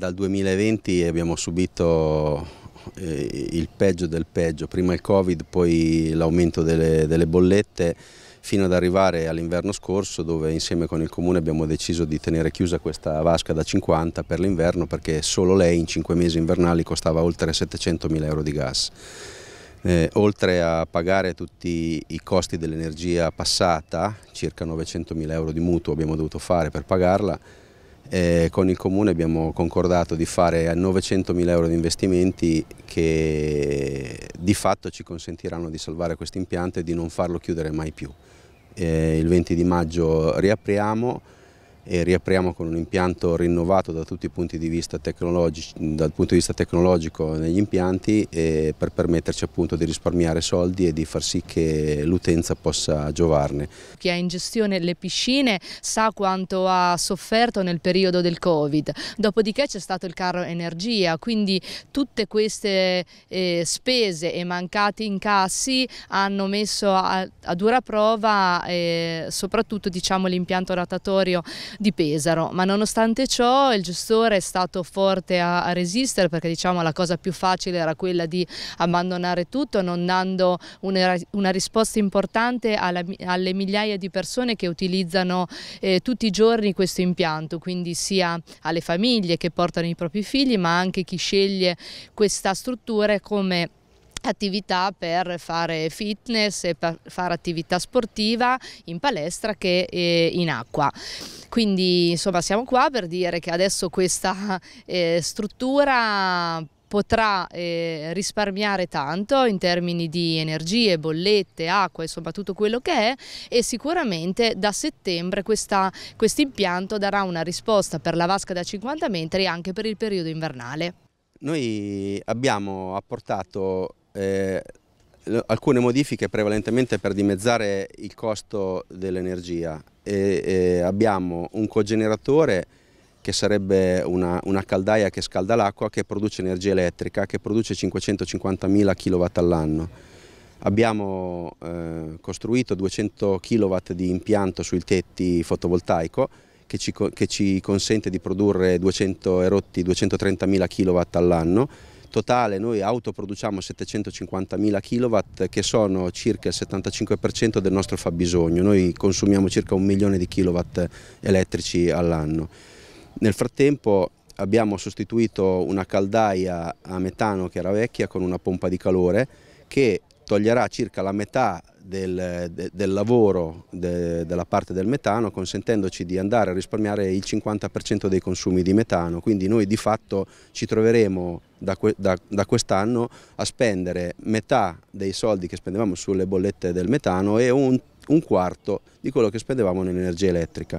Dal 2020 abbiamo subito eh, il peggio del peggio, prima il Covid, poi l'aumento delle, delle bollette fino ad arrivare all'inverno scorso dove insieme con il comune abbiamo deciso di tenere chiusa questa vasca da 50 per l'inverno perché solo lei in 5 mesi invernali costava oltre 700 mila euro di gas. Eh, oltre a pagare tutti i costi dell'energia passata, circa 900 mila euro di mutuo abbiamo dovuto fare per pagarla, eh, con il Comune abbiamo concordato di fare 900 mila euro di investimenti che di fatto ci consentiranno di salvare questo impianto e di non farlo chiudere mai più. Eh, il 20 di maggio riapriamo e riapriamo con un impianto rinnovato da tutti i punti di vista tecnologici, dal punto di vista tecnologico negli impianti per permetterci appunto di risparmiare soldi e di far sì che l'utenza possa giovarne. Chi ha in gestione le piscine sa quanto ha sofferto nel periodo del Covid, dopodiché c'è stato il carro energia, quindi tutte queste eh, spese e mancati incassi hanno messo a, a dura prova eh, soprattutto diciamo, l'impianto ratatorio di Pesaro, ma nonostante ciò il gestore è stato forte a, a resistere perché diciamo la cosa più facile era quella di abbandonare tutto non dando una, una risposta importante alla, alle migliaia di persone che utilizzano eh, tutti i giorni questo impianto, quindi sia alle famiglie che portano i propri figli ma anche chi sceglie questa struttura come attività per fare fitness e per fare attività sportiva in palestra che eh, in acqua. Quindi insomma siamo qua per dire che adesso questa eh, struttura potrà eh, risparmiare tanto in termini di energie, bollette, acqua, insomma tutto quello che è e sicuramente da settembre questo impianto darà una risposta per la vasca da 50 metri anche per il periodo invernale. Noi abbiamo apportato eh, alcune modifiche prevalentemente per dimezzare il costo dell'energia. abbiamo un cogeneratore che sarebbe una, una caldaia che scalda l'acqua, che produce energia elettrica, che produce 550.000 kW all'anno. Abbiamo eh, costruito 200 kW di impianto sui tetti fotovoltaico che ci, che ci consente di produrre 200 erotti 230.000 kW all'anno totale noi autoproduciamo 750.000 kW che sono circa il 75% del nostro fabbisogno, noi consumiamo circa un milione di kW elettrici all'anno. Nel frattempo abbiamo sostituito una caldaia a metano che era vecchia con una pompa di calore che toglierà circa la metà del, de, del lavoro de, della parte del metano consentendoci di andare a risparmiare il 50% dei consumi di metano, quindi noi di fatto ci troveremo da, da, da quest'anno a spendere metà dei soldi che spendevamo sulle bollette del metano e un, un quarto di quello che spendevamo nell'energia elettrica.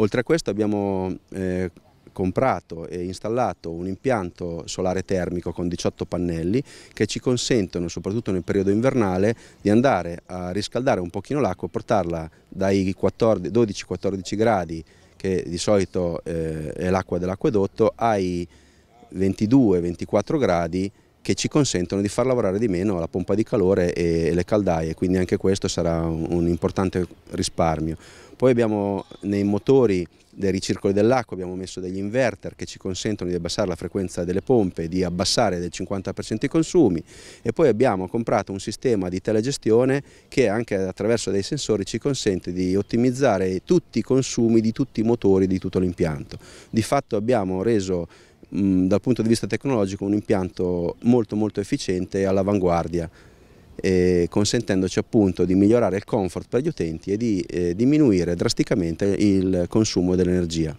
Oltre a questo abbiamo eh, comprato e installato un impianto solare termico con 18 pannelli che ci consentono, soprattutto nel periodo invernale, di andare a riscaldare un pochino l'acqua, portarla dai 12-14 gradi, che di solito eh, è l'acqua dell'acquedotto, ai 22-24 gradi che ci consentono di far lavorare di meno la pompa di calore e le caldaie, quindi anche questo sarà un importante risparmio. Poi abbiamo nei motori dei ricircoli dell'acqua abbiamo messo degli inverter che ci consentono di abbassare la frequenza delle pompe, di abbassare del 50% i consumi e poi abbiamo comprato un sistema di telegestione che anche attraverso dei sensori ci consente di ottimizzare tutti i consumi di tutti i motori di tutto l'impianto. Di fatto abbiamo reso dal punto di vista tecnologico un impianto molto molto efficiente e all'avanguardia consentendoci appunto di migliorare il comfort per gli utenti e di eh, diminuire drasticamente il consumo dell'energia.